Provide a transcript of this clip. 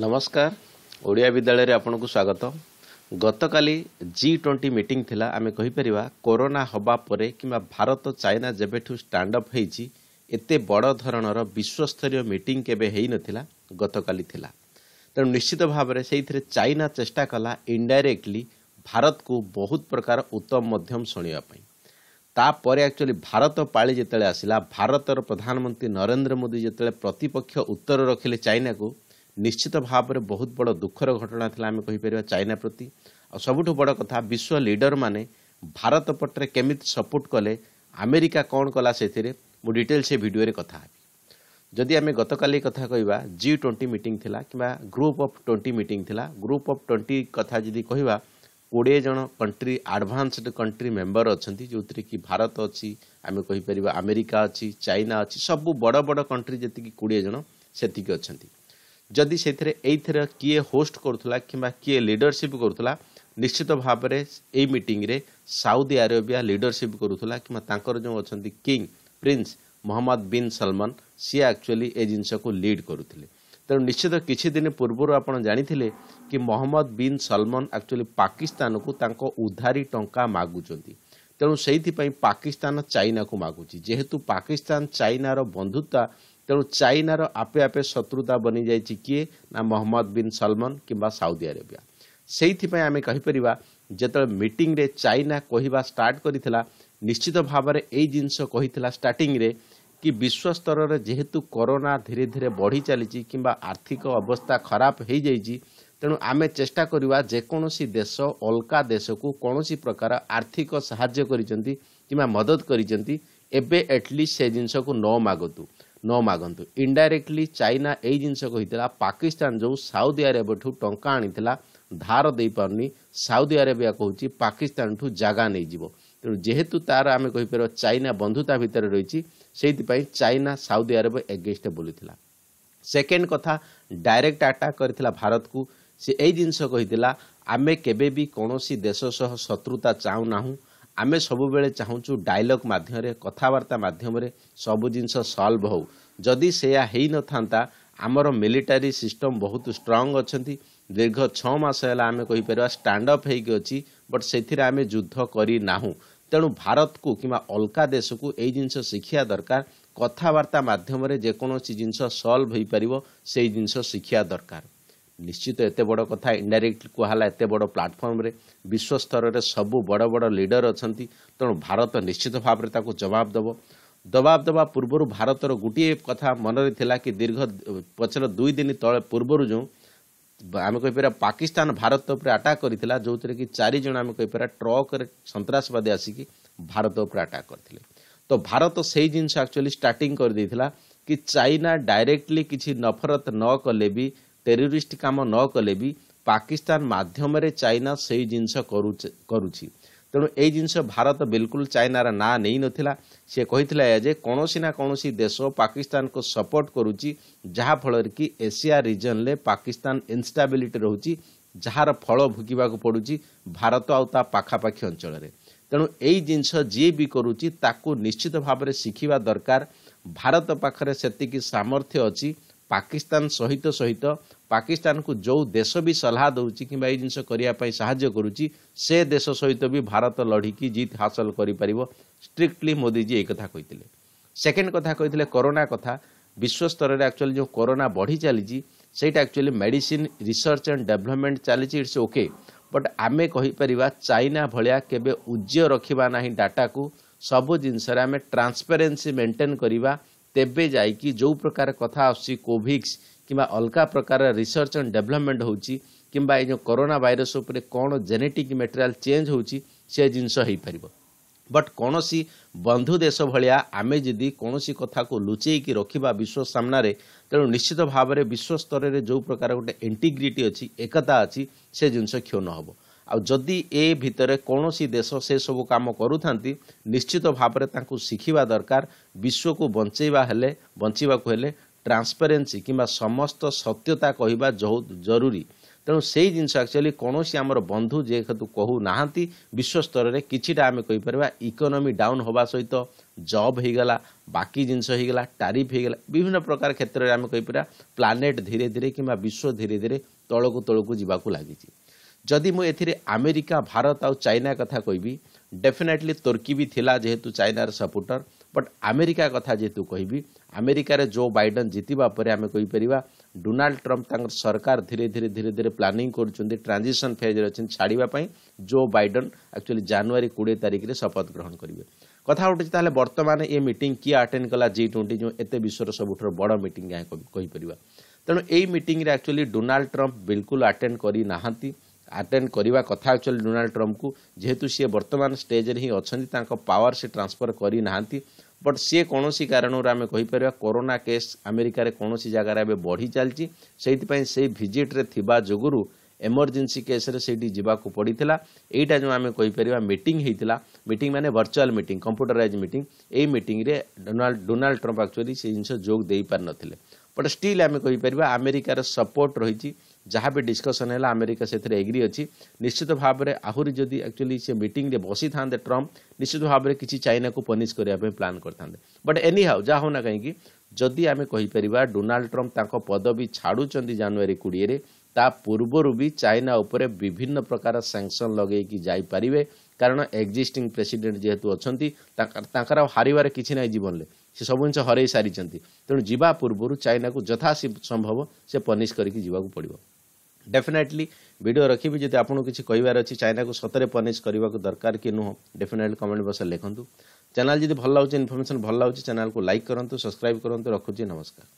ନମସ୍କାର ଓଡ଼ିଆ ବିଦ୍ୟାଳୟରେ ଆପଣଙ୍କୁ ସ୍ୱାଗତ ଗତକାଲି ଜି ଟ୍ୱେଣ୍ଟି ମିଟିଂ ଥିଲା ଆମେ କହିପାରିବା କରୋନା ହେବା ପରେ କିମ୍ବା ଭାରତ ଚାଇନା ଯେବେଠୁ ଷ୍ଟାଣ୍ଡ ଅପ୍ ହୋଇଛି ଏତେ ବଡ଼ ଧରଣର ବିଶ୍ୱସ୍ତରୀୟ ମିଟିଂ କେବେ ହୋଇନଥିଲା ଗତକାଲି ଥିଲା ତେଣୁ ନିଶ୍ଚିତ ଭାବରେ ସେଇଥିରେ ଚାଇନା ଚେଷ୍ଟା କଲା ଇଣ୍ଡାଇରେକ୍ଟଲି ଭାରତକୁ ବହୁତ ପ୍ରକାର ଉତ୍ତମ ମଧ୍ୟମ ଶୁଣିବା ପାଇଁ ତାପରେ ଆକ୍ଚୁଆଲି ଭାରତ ପାଳି ଯେତେବେଳେ ଆସିଲା ଭାରତର ପ୍ରଧାନମନ୍ତ୍ରୀ ନରେନ୍ଦ୍ର ମୋଦି ଯେତେବେଳେ ପ୍ରତିପକ୍ଷ ଉତ୍ତର ରଖିଲେ ଚାଇନାକୁ ନିଶ୍ଚିତ ଭାବରେ ବହୁତ ବଡ଼ ଦୁଃଖର ଘଟଣା ଥିଲା ଆମେ କହିପାରିବା ଚାଇନା ପ୍ରତି ଆଉ ସବୁଠୁ ବଡ଼ କଥା ବିଶ୍ୱ ଲିଡରମାନେ ଭାରତ ପଟରେ କେମିତି ସପୋର୍ଟ କଲେ ଆମେରିକା କ'ଣ କଲା ସେଥିରେ ମୁଁ ଡିଟେଲ୍ ସେ ଭିଡ଼ିଓରେ କଥା ହେବି ଯଦି ଆମେ ଗତକାଲି କଥା କହିବା ଜି ଟ୍ୱେଣ୍ଟି ମିଟିଂ ଥିଲା କିମ୍ବା ଗ୍ରୁପ୍ ଅଫ୍ ଟ୍ୱେଣ୍ଟି ମିଟିଂ ଥିଲା ଗ୍ରୁପ୍ ଅଫ୍ ଟ୍ୱେଣ୍ଟି କଥା ଯଦି କହିବା କୋଡ଼ିଏ ଜଣ କଣ୍ଟ୍ରି ଆଡ଼ଭାନ୍ସଡ୍ କଣ୍ଟ୍ରି ମେମ୍ବର ଅଛନ୍ତି ଯେଉଁଥିରେ କି ଭାରତ ଅଛି ଆମେ କହିପାରିବା ଆମେରିକା ଅଛି ଚାଇନା ଅଛି ସବୁ ବଡ଼ ବଡ଼ କଣ୍ଟ୍ରି ଯେତିକି କୋଡ଼ିଏ ଜଣ ସେତିକି ଅଛନ୍ତି ଯଦି ସେଥିରେ ଏଇଥିରେ କିଏ ହୋଷ୍ଟ କରୁଥିଲା କିମ୍ବା କିଏ ଲିଡରସିପ୍ କରୁଥିଲା ନିଶ୍ଚିତ ଭାବରେ ଏଇ ମିଟିଂରେ ସାଉଦି ଆରେବିଆ ଲିଡରସିପ୍ କରୁଥିଲା କିମ୍ବା ତାଙ୍କର ଯେଉଁ ଅଛନ୍ତି king prince Mohammed bin Salman ସିଏ ଆକ୍ଚୁଆଲି ଏ ଜିନିଷକୁ ଲିଡ୍ କରୁଥିଲେ ତେଣୁ ନିଶ୍ଚିତ କିଛି ଦିନ ପୂର୍ବରୁ ଆପଣ ଜାଣିଥିଲେ କି ମହମ୍ମଦ ବିନ୍ ସଲମାନ ଆକ୍ଚୁଆଲି ପାକିସ୍ତାନକୁ ତାଙ୍କ ଉଧାରୀ ଟଙ୍କା ମାଗୁଛନ୍ତି ତେଣୁ ସେଇଥିପାଇଁ ପାକିସ୍ତାନ ଚାଇନାକୁ ମାଗୁଛି ଯେହେତୁ ପାକିସ୍ତାନ ଚାଇନାର ବନ୍ଧୁତା ତେଣୁ ଚାଇନାର ଆପେ ଆପେ ଶତ୍ରୁତା ବନିଯାଇଛି କିଏ ନା ମହମ୍ମଦ ବିନ୍ ସଲମନ୍ କିମ୍ବା ସାଉଦି ଆରେବିଆ ସେଇଥିପାଇଁ ଆମେ କହିପାରିବା ଯେତେବେଳେ ମିଟିଂରେ ଚାଇନା କହିବା ଷ୍ଟାର୍ଟ କରିଥିଲା ନିଶ୍ଚିତ ଭାବରେ ଏଇ ଜିନିଷ କହିଥିଲା ଷ୍ଟାର୍ଟିଂରେ କି ବିଶ୍ୱସ୍ତରରେ ଯେହେତୁ କରୋନା ଧୀରେ ଧୀରେ ବଢ଼ି ଚାଲିଛି କିମ୍ବା ଆର୍ଥିକ ଅବସ୍ଥା ଖରାପ ହୋଇଯାଇଛି ତେଣୁ ଆମେ ଚେଷ୍ଟା କରିବା ଯେକୌଣସି ଦେଶ ଅଲଗା ଦେଶକୁ କୌଣସି ପ୍ରକାର ଆର୍ଥିକ ସାହାଯ୍ୟ କରିଛନ୍ତି କିମ୍ବା ମଦତ କରିଛନ୍ତି ଏବେ ଏଟଲିଷ୍ଟ ସେ ଜିନିଷକୁ ନ ମାଗନ୍ତୁ ନ ମାଗନ୍ତୁ ଇଣ୍ଡାଇରେକ୍ଟଲି ଚାଇନା ଏଇ ଜିନିଷ କହିଥିଲା ପାକିସ୍ତାନ ଯେଉଁ ସାଉଦି ଆରେବିଆଠୁ ଟଙ୍କା ଆଣିଥିଲା ଧାର ଦେଇପାରୁନି ସାଉଦି ଆରେବିଆ କହୁଛି ପାକିସ୍ତାନଠୁ ଜାଗା ନେଇଯିବ ତେଣୁ ଯେହେତୁ ତାର ଆମେ କହିପାରିବା ଚାଇନା ବନ୍ଧୁତା ଭିତରେ ରହିଛି ସେଇଥିପାଇଁ ଚାଇନା ସାଉଦି ଆରବ ଏଗେନଷ୍ଟ ବୋଲିଥିଲା ସେକେଣ୍ଡ କଥା ଡାଇରେକ୍ଟ ଆଟାକ୍ କରିଥିଲା ଭାରତକୁ ସେ ଏଇ ଜିନିଷ କହିଥିଲା ଆମେ କେବେ ବି କୌଣସି ଦେଶ ସହ ଶତ୍ରୁତା ଚାହୁଁନାହୁଁ ଆମେ ସବୁବେଳେ ଚାହୁଁଛୁ ଡାଇଲଗ୍ ମାଧ୍ୟମରେ କଥାବାର୍ତ୍ତା ମାଧ୍ୟମରେ ସବୁ ଜିନିଷ ସଲ୍ଭ ହେଉ ଯଦି ସେୟା ହୋଇନଥାନ୍ତା ଆମର ମିଲିଟାରୀ ସିଷ୍ଟମ୍ ବହୁତ ଷ୍ଟ୍ରଙ୍ଗ୍ ଅଛନ୍ତି ଦୀର୍ଘ ଛଅ ମାସ ହେଲା ଆମେ କହିପାରିବା ଷ୍ଟାଣ୍ଡ ଅପ୍ ହେଇକି ଅଛି ବଟ୍ ସେଥିରେ ଆମେ ଯୁଦ୍ଧ କରିନାହୁଁ ତେଣୁ ଭାରତକୁ କିମ୍ବା ଅଲଗା ଦେଶକୁ ଏଇ ଜିନିଷ ଶିଖିବା ଦରକାର କଥାବାର୍ତ୍ତା ମାଧ୍ୟମରେ ଯେକୌଣସି ଜିନିଷ ସଲ୍ଭ ହେଇପାରିବ ସେଇ ଜିନିଷ ଶିଖିବା ଦରକାର ନିଶ୍ଚିତ ଏତେ ବଡ଼ କଥା ଇଣ୍ଡାଇରେକ୍ଟ କୁହାହେଲା ଏତେ ବଡ଼ ପ୍ଲାଟଫର୍ମରେ ବିଶ୍ୱସ୍ତରରେ ସବୁ ବଡ଼ ବଡ଼ ଲିଡର ଅଛନ୍ତି ତେଣୁ ଭାରତ ନିଶ୍ଚିତ ଭାବରେ ତାକୁ ଜବାବ ଦେବ ଦବାବ ଦେବା ପୂର୍ବରୁ ଭାରତର ଗୋଟିଏ କଥା ମନରେ ଥିଲା କି ଦୀର୍ଘ ପଛରେ ଦୁଇ ଦିନ ତଳେ ପୂର୍ବରୁ ଯେଉଁ ଆମେ କହିପାରିବା ପାକିସ୍ତାନ ଭାରତ ଉପରେ ଆଟାକ୍ କରିଥିଲା ଯେଉଁଥିରେ କି ଚାରି ଆମେ କହିପାରିବା ଟ୍ରକ୍ରେ ସନ୍ତାସବାଦୀ ଆସିକି ଭାରତ ଉପରେ ଆଟାକ୍ କରିଥିଲେ ତ ଭାରତ ସେଇ ଜିନିଷ ଆକ୍ଚୁଆଲି ଷ୍ଟାର୍ଟିଂ କରିଦେଇଥିଲା କି ଚାଇନା ଡାଇରେକ୍ଟଲି କିଛି ନଫରତ ନ କଲେ ବି ଟେରୋରିଷ୍ଟ କାମ ନ କଲେ ବି ପାକିସ୍ତାନ ମାଧ୍ୟମରେ ଚାଇନା ସେଇ ଜିନିଷ କରୁଛି ତେଣୁ ଏଇ ଜିନିଷ ଭାରତ ବିଲକୁଲ ଚାଇନାର ନାଁ ନେଇନଥିଲା ସେ କହିଥିଲା ଏହା ଯେ କୌଣସି ନା କୌଣସି ଦେଶ ପାକିସ୍ତାନକୁ ସପୋର୍ଟ କରୁଛି ଯାହାଫଳରେ କି ଏସିଆ ରିଜନ୍ରେ ପାକିସ୍ତାନ ଇନଷ୍ଟାବିଲିଟି ରହୁଛି ଯାହାର ଫଳ ଭୋଗିବାକୁ ପଡ଼ୁଛି ଭାରତ ଆଉ ତା ପାଖାପାଖି ଅଞ୍ଚଳରେ ତେଣୁ ଏଇ ଜିନିଷ ଯିଏ ବି କରୁଛି ତାକୁ ନିଶ୍ଚିତ ଭାବରେ ଶିଖିବା ଦରକାର ଭାରତ ପାଖରେ ସେତିକି ସାମର୍ଥ୍ୟ ଅଛି ପାକିସ୍ତାନ ସହିତ ସହିତ ପାକିସ୍ତାନକୁ ଯେଉଁ ଦେଶ ବି ସଲାହ ଦେଉଛି କିମ୍ବା ଏଇ ଜିନିଷ କରିବା ପାଇଁ ସାହାଯ୍ୟ କରୁଛି ସେ ଦେଶ ସହିତ ବି ଭାରତ ଲଢ଼ିକି ଜିତ୍ ହାସଲ କରିପାରିବ ଷ୍ଟ୍ରିକ୍ଟଲି ମୋଦିଜୀ ଏଇ କଥା କହିଥିଲେ ସେକେଣ୍ଡ କଥା କହିଥିଲେ କରୋନା କଥା ବିଶ୍ୱସ୍ତରରେ ଆକ୍ଚୁଆଲି ଯେଉଁ କରୋନା ବଢ଼ି ଚାଲିଛି ସେଇଟା actually medicine research and development ଚାଲିଛି ଇଟ୍ସ ଓକେ ବଟ୍ ଆମେ କହିପାରିବା ଚାଇନା ଭଳିଆ କେବେ ଉଜ୍ଜ୍ୟ ରଖିବା ନାହିଁ ଡାଟାକୁ ସବୁ ଜିନିଷରେ ଆମେ ଟ୍ରାନ୍ସପେରେନ୍ସି ମେଣ୍ଟେନ୍ କରିବା ତେବେ ଯାଇକି ଯେଉଁ ପ୍ରକାର କଥା ଆସୁଛି କୋଭିକ୍ସ କିମ୍ବା ଅଲଗା ପ୍ରକାର ରିସର୍ଚ୍ଚ ଆଣ୍ଡ ଡେଭଲପମେଣ୍ଟ ହେଉଛି କିମ୍ବା ଏ ଯେଉଁ କରୋନା ଭାଇରସ୍ ଉପରେ କ'ଣ ଜେନେଟିକ୍ ମେଟେରିଆଲ୍ ଚେଞ୍ଜ ହେଉଛି ସେ ଜିନିଷ ହୋଇପାରିବ ବଟ୍ କୌଣସି ବନ୍ଧୁ ଦେଶ ଭଳିଆ ଆମେ ଯଦି କୌଣସି କଥାକୁ ଲୁଚେଇକି ରଖିବା ବିଶ୍ୱ ସାମ୍ନାରେ ତେଣୁ ନିଶ୍ଚିତ ଭାବରେ ବିଶ୍ୱସ୍ତରରେ ଯେଉଁ ପ୍ରକାର ଗୋଟେ ଇଣ୍ଟିଗ୍ରିଟି ଅଛି ଏକତା ଅଛି ସେ ଜିନିଷ କ୍ଷୁଣ୍ଣ ହେବ ଆଉ ଯଦି ଏ ଭିତରେ କୌଣସି ଦେଶ ସେସବୁ କାମ କରୁଥାନ୍ତି ନିଶ୍ଚିତ ଭାବରେ ତାଙ୍କୁ ଶିଖିବା ଦରକାର ବିଶ୍ୱକୁ ବଞ୍ଚେଇବା ହେଲେ ବଞ୍ଚିବାକୁ ହେଲେ ଟ୍ରାନ୍ସପେରେନ୍ସି କିମ୍ବା ସମସ୍ତ ସତ୍ୟତା କହିବା ବହୁତ ଜରୁରୀ ତେଣୁ ସେଇ ଜିନିଷ ଆକ୍ଚୁଆଲି କୌଣସି ଆମର ବନ୍ଧୁ ଯେହେତୁ କହୁନାହାନ୍ତି ବିଶ୍ୱସ୍ତରରେ କିଛିଟା ଆମେ କହିପାରିବା ଇକୋନୋମି ଡାଉନ୍ ହେବା ସହିତ ଜବ୍ ହେଇଗଲା ବାକି ଜିନିଷ ହେଇଗଲା ଟାରିଫ୍ ହେଇଗଲା ବିଭିନ୍ନ ପ୍ରକାର କ୍ଷେତ୍ରରେ ଆମେ କହିପାରିବା ପ୍ଲାନେଟ୍ ଧୀରେ ଧୀରେ କିମ୍ବା ବିଶ୍ୱ ଧୀରେ ଧୀରେ ତଳକୁ ତଳକୁ ଯିବାକୁ ଲାଗିଛି ଯଦି ମୁଁ ଏଥିରେ ଆମେରିକା ଭାରତ ଆଉ ଚାଇନା କଥା କହିବି ଡେଫିନେଟଲି ତୁର୍କୀ ବି ଥିଲା ଯେହେତୁ ଚାଇନାର ସପୋର୍ଟର ବଟ୍ ଆମେରିକା କଥା ଯେହେତୁ କହିବି ଆମେରିକାରେ ଜୋ ବାଇଡେନ୍ ଜିତିବା ପରେ ଆମେ କହିପାରିବା ଡୋନାଲ୍ଡ ଟ୍ରମ୍ପ ତାଙ୍କର ସରକାର ଧୀରେ ଧୀରେ ଧୀରେ ଧୀରେ ପ୍ଲାନିଂ କରୁଛନ୍ତି ଟ୍ରାଞ୍ଜିସନ୍ ଫେଜ୍ରେ ଅଛନ୍ତି ଛାଡ଼ିବା ପାଇଁ ଜୋ ବାଇଡେନ୍ ଆକ୍ଚୁଆଲି ଜାନୁଆରୀ କୋଡ଼ିଏ ତାରିଖରେ ଶପଥ ଗ୍ରହଣ କରିବେ କଥା ଉଠୁଛି ତାହେଲେ ବର୍ତ୍ତମାନ ଏ ମିଟିଂ କିଏ ଆଟେଣ୍ଡ କଲା ଜି ଟ୍ୱେଣ୍ଟି ଯେଉଁ ଏତେ ବିଶ୍ୱର ସବୁଠାରୁ ବଡ଼ ମିଟିଂ ଏହା କହିପାରିବା ତେଣୁ ଏଇ ମିଟିଂରେ ଆକ୍ଚୁଆଲି ଡୋନାଲ୍ଡ ଟ୍ରମ୍ପ ବିଲକୁଲ ଆଟେଣ୍ଡ କରିନାହାନ୍ତି आटेड करने कथा एक्चुअली डोनाल्ड ट्रंप को जेहेतु सी वर्तमान स्टेजे ही अच्छा पावर से ट्रांसफर करना बट सी कौन कारण आम कहीपर कोरोना केस आमेरिकार कौन जगार अब बढ़ी चलती से भिजिट्रे जगू एमरजेन्सी केस पड़ता यहीटा जो आम कहीपर मीट होता मीट मैंने भर्चुआल मीट कंप्यूटराइज मीट यही मीटरे डोनाल्ड डोनाल्ड ट्रंप आकचुअली से जिन जोग दे पार्ले बट स्टिल आम कहीपर आमेरिकार सपोर्ट रही ଯାହା ବି ଡିସ୍କସନ୍ ହେଲା ଆମେରିକା ସେଥିରେ ଏଗ୍ରି ଅଛି ନିଶ୍ଚିତ ଭାବରେ ଆହୁରି ଯଦି ଆକ୍ଚୁଆଲି ସେ ମିଟିଂରେ ବସିଥାନ୍ତେ ଟ୍ରମ୍ପ ନିଶ୍ଚିତ ଭାବରେ କିଛି ଚାଇନାକୁ ପନିଶ କରିବା ପାଇଁ ପ୍ଲାନ୍ କରିଥାନ୍ତେ ବଟ୍ ଏନି ହାଉ ଯାହା ହେଉନା କାହିଁକି ଯଦି ଆମେ କହିପାରିବା ଡୋନାଲ୍ଡ ଟ୍ରମ୍ପ ତାଙ୍କ ପଦବୀ ଛାଡ଼ୁଛନ୍ତି ଜାନୁଆରୀ କୋଡ଼ିଏରେ ତା ପୂର୍ବରୁ ବି ଚାଇନା ଉପରେ ବିଭିନ୍ନ ପ୍ରକାର ସାଙ୍କସନ୍ ଲଗେଇକି ଯାଇପାରିବେ କାରଣ ଏକ୍ଜିଷ୍ଟିଂ ପ୍ରେସିଡେଣ୍ଟ ଯେହେତୁ ଅଛନ୍ତି ତାଙ୍କର ଆଉ ହାରିବାରେ କିଛି ନାହିଁ ଜୀବନରେ ସେ ସବୁ ଜିନିଷ ହରେଇ ସାରିଛନ୍ତି ତେଣୁ ଯିବା ପୂର୍ବରୁ ଚାଇନାକୁ ଯଥା ସମ୍ଭବ ସେ ପନିଶ କରିକି ଯିବାକୁ ପଡ଼ିବ ଡେଫିନେଟଲି ଭିଡ଼ିଓ ରଖିବି ଯଦି ଆପଣଙ୍କୁ କିଛି କହିବାର ଅଛି ଚାଇନାକୁ ସତରେ ପନିଶ କରିବାକୁ ଦରକାର କି ନୁହଁ ଡେଫିନେଟଲି କମେଣ୍ଟ ବକ୍ସରେ ଲେଖନ୍ତୁ ଚ୍ୟାନେଲ୍ ଯଦି ଭଲ ଲାଗୁଛି ଇନଫର୍ମେସନ୍ ଭଲ ଲାଗୁଛି ଚ୍ୟାନେଲ୍କୁ ଲାଇକ୍ କରନ୍ତୁ ସବସ୍କ୍ରାଇବ୍ କରନ୍ତୁ ରଖୁଛି ନମସ୍କାର